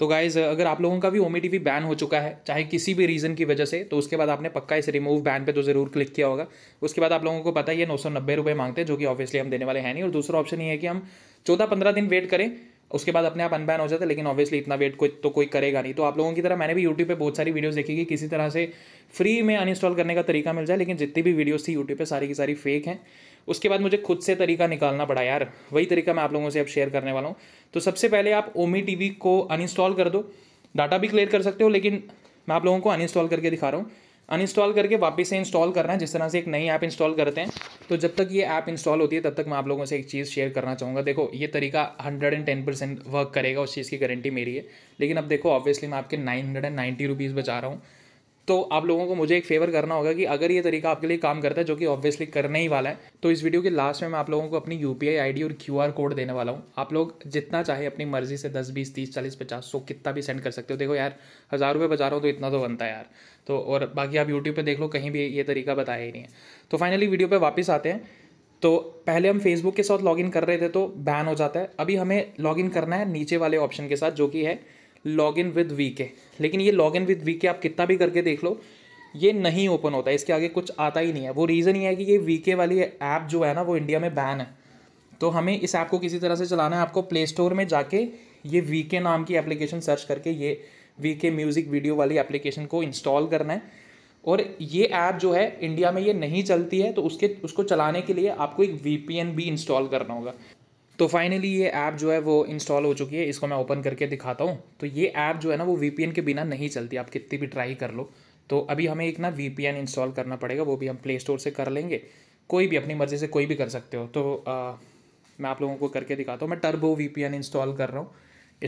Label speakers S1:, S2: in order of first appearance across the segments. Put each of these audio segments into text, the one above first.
S1: तो गाइज अगर आप लोगों का भी ओमी टी बैन हो चुका है चाहे किसी भी रीज़न की वजह से तो उसके बाद आपने पक्का इस रिमूव बैन पे तो ज़रूर क्लिक किया होगा उसके बाद आप लोगों को पता ही है नौ सौ नब्बे रुपये मांगते हैं जो कि ऑब्वियसली हम देने वाले हैं नहीं और दूसरा ऑप्शन ये है कि हम चौदह पंद्रह दिन वेट करें उसके बाद अपने आप अनबैन हो जाते लेकिन ऑब्वियसली इतना वेट कोई तो कोई करेगा नहीं तो आप लोगों की तरह मैंने भी यूट्यूब पे बहुत सारी वीडियोस देखी कि किसी तरह से फ्री में अनइंस्टॉल करने का तरीका मिल जाए लेकिन जितनी भी वीडियोस थी यूट्यूब पे सारी की सारी फेक हैं उसके बाद मुझे खुद से तरीका निकालना पड़ा यार वही तरीका मैं आप लोगों से अब शेयर करने वाला हूँ तो सबसे पहले आप ओमी टी को अनइंस्टॉल कर दो डाटा भी क्लियर कर सकते हो लेकिन मैं आप लोगों को अनइंस्टॉल करके दिखा रहा हूँ अनइंस्टॉल करके वापस से इंस्टॉल करना है जिस तरह से एक नई ऐप इंस्टॉल करते हैं तो जब तक ये ऐप इंस्टॉल होती है तब तक मैं आप लोगों से एक चीज़ शेयर करना चाहूँगा देखो ये तरीका hundred and ten percent work करेगा उस चीज़ की गारंटी मेरी है लेकिन अब देखो ऑब्वियसली मैं आपके nine hundred and ninety rupees बचा रहा हूँ तो आप लोगों को मुझे एक फेवर करना होगा कि अगर ये तरीका आपके लिए काम करता है जो कि ऑब्वियसली करने ही वाला है तो इस वीडियो के लास्ट में मैं आप लोगों को अपनी यू पी आई और क्यू कोड देने वाला हूँ आप लोग जितना चाहे अपनी मर्जी से दस बीस तीस चालीस पचास सौ कितना भी सेंड कर सकते हो देखो यार हज़ार रुपये बचा रहा हूँ तो इतना तो बनता है यार तो और बाकी आप यूट्यूब पर देख लो कहीं भी ये तरीका बताया ही नहीं है तो फाइनली वीडियो पर वापस आते हैं तो पहले हम फेसबुक के साथ लॉगिन कर रहे थे तो बैन हो जाता है अभी हमें लॉगिन करना है नीचे वाले ऑप्शन के साथ जो कि है लॉग इन विद वी के लेकिन ये लॉग इन विद वी के आप कितना भी करके देख लो ये नहीं ओपन होता है इसके आगे कुछ आता ही नहीं है वो रीज़न ये है कि ये वी के वाली ऐप जो है ना वो इंडिया में बैन है तो हमें इस ऐप को किसी तरह से चलाना है आपको प्ले स्टोर में जाके ये वी के नाम की एप्लीकेशन सर्च करके ये वी के म्यूज़िक वीडियो वाली एप्लीकेशन को इंस्टॉल करना है और ये ऐप जो है इंडिया में ये नहीं चलती है तो उसके उसको चलाने के लिए आपको एक वी भी इंस्टॉल करना होगा तो फाइनली ये ऐप जो है वो इंस्टॉल हो चुकी है इसको मैं ओपन करके दिखाता हूँ तो ये ऐप जो है ना वो वी के बिना नहीं चलती आप कितनी भी ट्राई कर लो तो अभी हमें एक ना वी इंस्टॉल करना पड़ेगा वो भी हम प्ले स्टोर से कर लेंगे कोई भी अपनी मर्ज़ी से कोई भी कर सकते हो तो आ, मैं आप लोगों को करके दिखाता हूँ मैं टर्बो वी इंस्टॉल कर रहा हूँ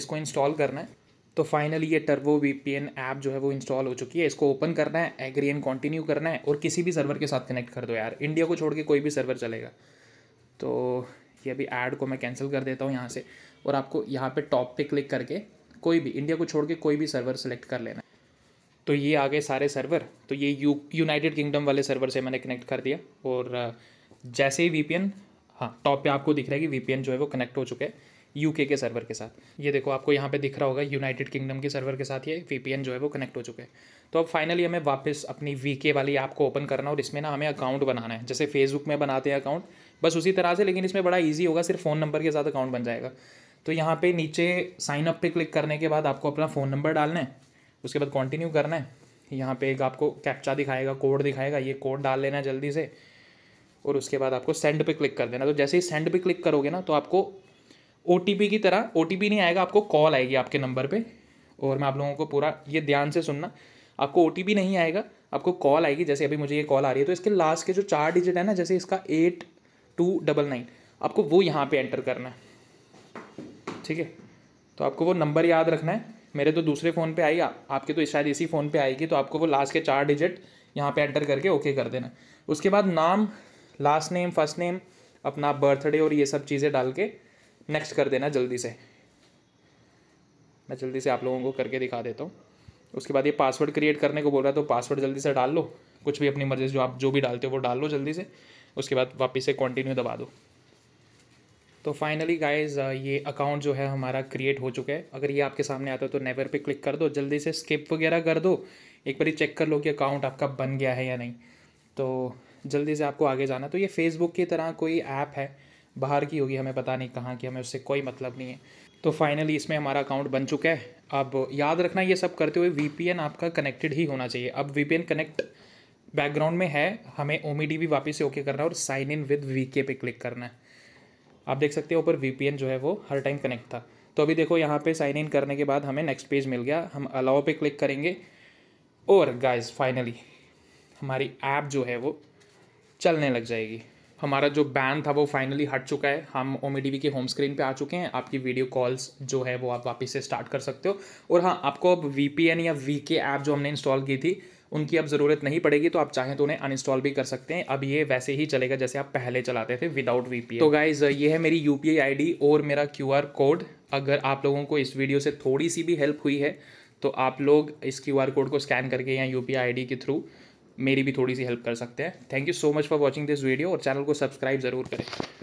S1: इसको इंस्टॉल करना है तो फाइनली ये टर्बो वी ऐप जो है वो इंस्टॉल हो चुकी है इसको ओपन करना है एग्री एंड कॉन्टिन्यू करना है और किसी भी सर्वर के साथ कनेक्ट कर दो यार इंडिया को छोड़ के कोई भी सर्वर चलेगा तो कि अभी ऐड को मैं कैंसिल कर देता हूँ यहाँ से और आपको यहाँ पे टॉप पे क्लिक करके कोई भी इंडिया को छोड़ के कोई भी सर्वर सेलेक्ट कर लेना तो ये आ गए सारे सर्वर तो ये यू यूनाइटेड किंगडम वाले सर्वर से मैंने कनेक्ट कर दिया और जैसे ही वी हाँ टॉप पे आपको दिख रहा है कि वी जो है वो कनेक्ट हो चुके हैं यूके के सर्वर के साथ ये देखो आपको यहाँ पे दिख रहा होगा यूनाइटेड किंगडम के सर्वर के साथ ये वीपीएन जो है वो कनेक्ट हो चुके हैं तो अब फाइनली हमें वापस अपनी वीके वाली ऐप को ओपन करना और इसमें ना हमें अकाउंट बनाना है जैसे फेसबुक में बनाते हैं अकाउंट बस उसी तरह से लेकिन इसमें बड़ा ईजी होगा सिर्फ फ़ोन नंबर के साथ अकाउंट बन जाएगा तो यहाँ पर नीचे साइन अप पर क्लिक करने के बाद आपको अपना फ़ोन नंबर डालना है उसके बाद कॉन्टिन्यू करना है यहाँ पे एक आपको कैप्चा दिखाएगा कोड दिखाएगा ये कोड डाल लेना जल्दी से और उसके बाद आपको सेंड पे क्लिक कर देना तो जैसे ही सेंड पे क्लिक करोगे ना तो आपको ओ की तरह ओ नहीं आएगा आपको कॉल आएगी आपके नंबर पर और मैं आप लोगों को पूरा ये ध्यान से सुनना आपको ओ नहीं आएगा आपको कॉल आएगी जैसे अभी मुझे ये कॉल आ रही है तो इसके लास्ट के जो चार डिजिट है ना जैसे इसका एट टू डबल नाइन आपको वो यहाँ पे एंटर करना है ठीक है तो आपको वो नंबर याद रखना है मेरे तो दूसरे फ़ोन पे आएगा आपके तो शायद इसी फ़ोन पे आएगी तो आपको वो लास्ट के चार डिजिट यहाँ पे एंटर करके ओके कर देना उसके बाद नाम लास्ट नेम फर्स्ट नेम अपना बर्थडे और ये सब चीज़ें डाल के नेक्स्ट कर देना जल्दी से मैं जल्दी से आप लोगों को करके दिखा देता हूँ उसके बाद ये पासवर्ड क्रिएट करने को बोल रहा है तो पासवर्ड जल्दी से डाल लो कुछ भी अपनी मर्जी से जो आप जो भी डालते हो वो डाल लो जल्दी से उसके बाद वापस से कंटिन्यू दबा दो तो फाइनली गाइज ये अकाउंट जो है हमारा क्रिएट हो चुका है अगर ये आपके सामने आता है तो नेवर पे क्लिक कर दो जल्दी से स्किप वगैरह कर दो एक बार चेक कर लो कि अकाउंट आपका बन गया है या नहीं तो जल्दी से आपको आगे जाना तो ये फेसबुक की तरह कोई ऐप है बाहर की होगी हमें पता नहीं कहाँ की हमें उससे कोई मतलब नहीं है तो फाइनली इसमें हमारा अकाउंट बन चुका है अब याद रखना ये सब करते हुए वी आपका कनेक्टेड ही होना चाहिए अब वी कनेक्ट बैकग्राउंड में है हमें ओ भी वापस से ओके करना है और साइन इन विद वी पे क्लिक करना है आप देख सकते हो ऊपर वी जो है वो हर टाइम कनेक्ट था तो अभी देखो यहाँ पे साइन इन करने के बाद हमें नेक्स्ट पेज मिल गया हम अलाउ पे क्लिक करेंगे और गाइस फाइनली हमारी ऐप जो है वो चलने लग जाएगी हमारा जो बैन था वो फाइनली हट चुका है हम वी के होम स्क्रीन पे आ चुके हैं आपकी वीडियो कॉल्स जो है वो आप वापस से स्टार्ट कर सकते हो और हाँ आपको अब वी या वी के ऐप जो हमने इंस्टॉल की थी उनकी अब ज़रूरत नहीं पड़ेगी तो आप चाहें तो उन्हें अनइंस्टॉल भी कर सकते हैं अब ये वैसे ही चलेगा जैसे आप पहले चलाते थे विदाउट वी तो गाइज़ ये है मेरी यू पी और मेरा क्यू कोड अगर आप लोगों को इस वीडियो से थोड़ी सी भी हेल्प हुई है तो आप लोग इस क्यू कोड को स्कैन करके या यू पी के थ्रू मेरी भी थोड़ी सी हेल्प कर सकते हैं thank you so much for watching this video और चैनल को सब्सक्राइब ज़रूर करें